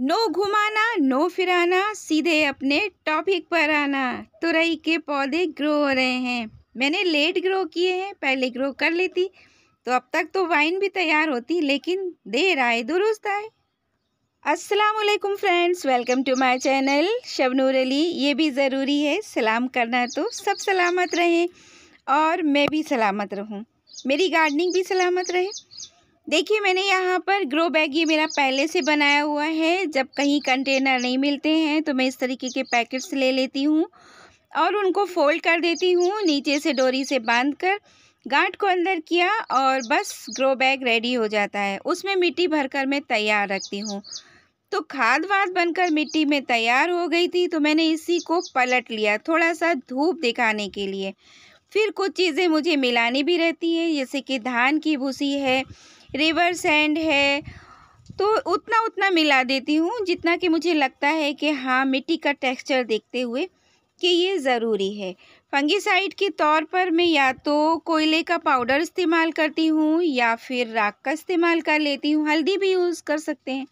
no घुमाना no फिराना सीधे अपने टॉपिक पर आना तुरई के पौधे ग्रो हो रहे हैं मैंने लेट ग्रो किए हैं पहले ग्रो कर लेती तो अब तक तो वाइन भी तैयार होती लेकिन देर आए दुरुस्त आए अस्सलाम वालेकुम friends welcome to my channel Shabnoor Ali ये भी ज़रूरी है सलाम करना तो सब सलामत रहें और मैं भी सलामत रहूँ मेरी गार्डनिंग भी सलामत रहे देखिए मैंने यहाँ पर ग्रो बैग ये मेरा पहले से बनाया हुआ है जब कहीं कंटेनर नहीं मिलते हैं तो मैं इस तरीके के पैकेट्स ले लेती हूँ और उनको फोल्ड कर देती हूँ नीचे से डोरी से बांध कर गांठ को अंदर किया और बस ग्रो बैग रेडी हो जाता है उसमें मिट्टी भरकर मैं तैयार रखती हूँ तो खाद वाद बनकर मिट्टी में तैयार हो गई थी तो मैंने इसी को पलट लिया थोड़ा सा धूप दिखाने के लिए फिर कुछ चीज़ें मुझे मिलानी भी रहती हैं जैसे कि धान की भूसी है रिवर सैंड है तो उतना उतना मिला देती हूँ जितना कि मुझे लगता है कि हाँ मिट्टी का टेक्सचर देखते हुए कि ये ज़रूरी है फंगिसाइड के तौर पर मैं या तो कोयले का पाउडर इस्तेमाल करती हूँ या फिर राख का इस्तेमाल कर लेती हूँ हल्दी भी यूज़ कर सकते हैं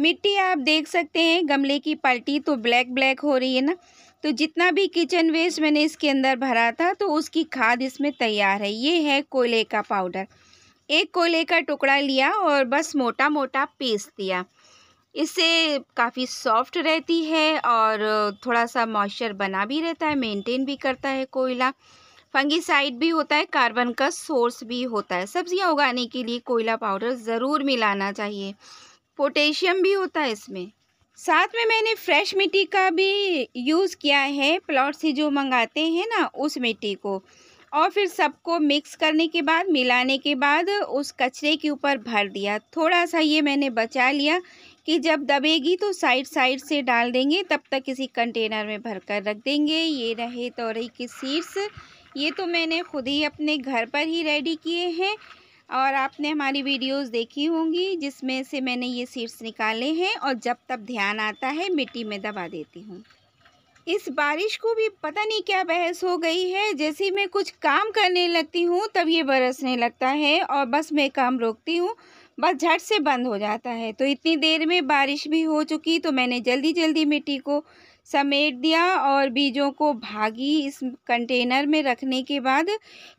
मिट्टी आप देख सकते हैं गमले की पलटी तो ब्लैक ब्लैक हो रही है ना तो जितना भी किचन वेस्ट मैंने इसके अंदर भरा था तो उसकी खाद इसमें तैयार है ये है कोयले का पाउडर एक कोयले का टुकड़ा लिया और बस मोटा मोटा पीस दिया इससे काफ़ी सॉफ्ट रहती है और थोड़ा सा मॉइस्चर बना भी रहता है मेंटेन भी करता है कोयला फंगीसाइड भी होता है कार्बन का सोर्स भी होता है सब्जियां उगाने के लिए कोयला पाउडर ज़रूर मिलाना चाहिए पोटेशियम भी होता है इसमें साथ में मैंने फ्रेश मिट्टी का भी यूज़ किया है प्लॉट से जो मंगाते हैं ना उस मिट्टी को और फिर सबको मिक्स करने के बाद मिलाने के बाद उस कचरे के ऊपर भर दिया थोड़ा सा ये मैंने बचा लिया कि जब दबेगी तो साइड साइड से डाल देंगे तब तक किसी कंटेनर में भर कर रख देंगे ये रहे तोरई के सीड्स ये तो मैंने खुद ही अपने घर पर ही रेडी किए हैं और आपने हमारी वीडियोस देखी होंगी जिसमें से मैंने ये सीड्स निकाले हैं और जब तब ध्यान आता है मिट्टी में दबा देती हूँ इस बारिश को भी पता नहीं क्या बहस हो गई है जैसे मैं कुछ काम करने लगती हूँ तब ये बरसने लगता है और बस मैं काम रोकती हूँ बस झट से बंद हो जाता है तो इतनी देर में बारिश भी हो चुकी तो मैंने जल्दी जल्दी मिट्टी को समेट दिया और बीजों को भागी इस कंटेनर में रखने के बाद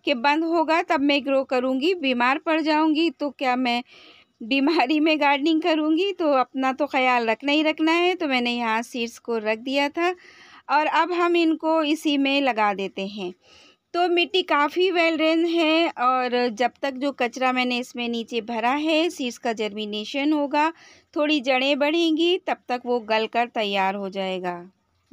कि बंद होगा तब मैं ग्रो करूँगी बीमार पड़ जाऊँगी तो क्या मैं बीमारी में गार्डनिंग करूँगी तो अपना तो ख्याल रखना ही रखना है तो मैंने यहाँ सीड्स को रख दिया था और अब हम इनको इसी में लगा देते हैं तो मिट्टी काफ़ी वेल रेन है और जब तक जो कचरा मैंने इसमें नीचे भरा है सीड्स का जर्मिनेशन होगा थोड़ी जड़ें बढ़ेंगी तब तक वो गल कर तैयार हो जाएगा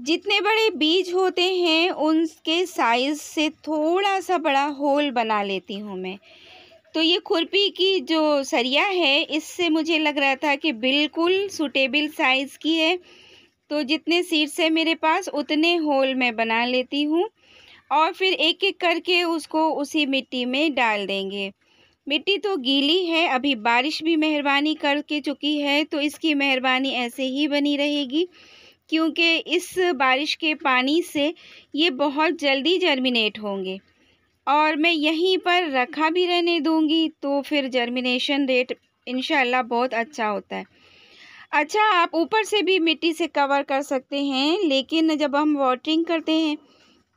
जितने बड़े बीज होते हैं उनके साइज़ से थोड़ा सा बड़ा होल बना लेती हूँ मैं तो ये खुरपी की जो सरिया है इससे मुझे लग रहा था कि बिल्कुल सुटेबल साइज़ की है तो जितने सीट्स है मेरे पास उतने होल मैं बना लेती हूँ और फिर एक एक करके उसको उसी मिट्टी में डाल देंगे मिट्टी तो गीली है अभी बारिश भी मेहरबानी करके चुकी है तो इसकी मेहरबानी ऐसे ही बनी रहेगी क्योंकि इस बारिश के पानी से ये बहुत जल्दी जर्मिनेट होंगे और मैं यहीं पर रखा भी रहने दूँगी तो फिर जर्मिनेशन रेट इन बहुत अच्छा होता है अच्छा आप ऊपर से भी मिट्टी से कवर कर सकते हैं लेकिन जब हम वाटरिंग करते हैं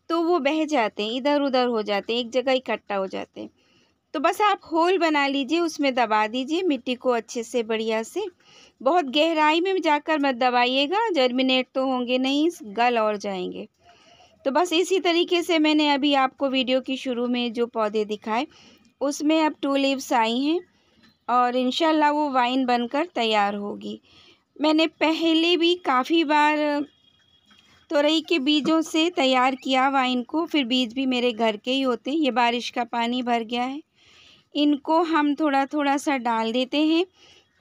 तो वो बह जाते हैं इधर उधर हो जाते हैं एक जगह इकट्ठा हो जाते हैं तो बस आप होल बना लीजिए उसमें दबा दीजिए मिट्टी को अच्छे से बढ़िया से बहुत गहराई में जाकर मत दबाइएगा जर्मिनेट तो होंगे नहीं गल और जाएंगे तो बस इसी तरीके से मैंने अभी आपको वीडियो की शुरू में जो पौधे दिखाए उसमें अब टू लीव्स आई हैं और इन वो वाइन बनकर तैयार होगी मैंने पहले भी काफ़ी बार तुरई के बीजों से तैयार किया वाइन को फिर बीज भी मेरे घर के ही होते हैं ये बारिश का पानी भर गया है इनको हम थोड़ा थोड़ा सा डाल देते हैं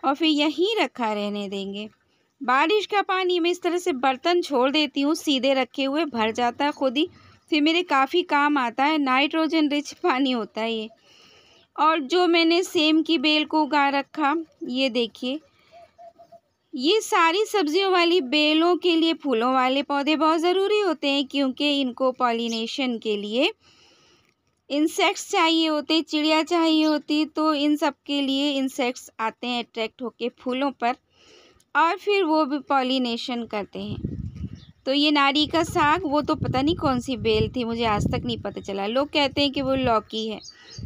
और फिर यहीं रखा रहने देंगे बारिश का पानी मैं इस तरह से बर्तन छोड़ देती हूँ सीधे रखे हुए भर जाता है खुद ही फिर मेरे काफ़ी काम आता है नाइट्रोजन रिच पानी होता है ये और जो मैंने सेम की बेल को उगा रखा ये देखिए ये सारी सब्जियों वाली बेलों के लिए फूलों वाले पौधे बहुत ज़रूरी होते हैं क्योंकि इनको पॉलिनेशन के लिए इंसेक्ट्स चाहिए होते चिड़िया चाहिए होती तो इन सब के लिए इंसेक्ट्स आते हैं अट्रैक्ट होके फूलों पर और फिर वो भी पॉलिनेशन करते हैं तो ये नारी का साग वो तो पता नहीं कौन सी बेल थी मुझे आज तक नहीं पता चला लोग कहते हैं कि वो लौकी है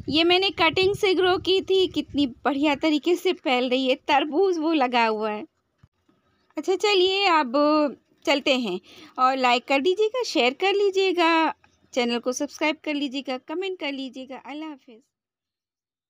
ये मैंने कटिंग से ग्रो की थी कितनी बढ़िया तरीके से फैल रही है तरबूज वो लगा हुआ है अच्छा चलिए अब चलते हैं और लाइक कर दीजिएगा शेयर कर लीजिएगा चैनल को सब्सक्राइब कर लीजिएगा कमेंट कर लीजिएगा अल्लाह हाफिज़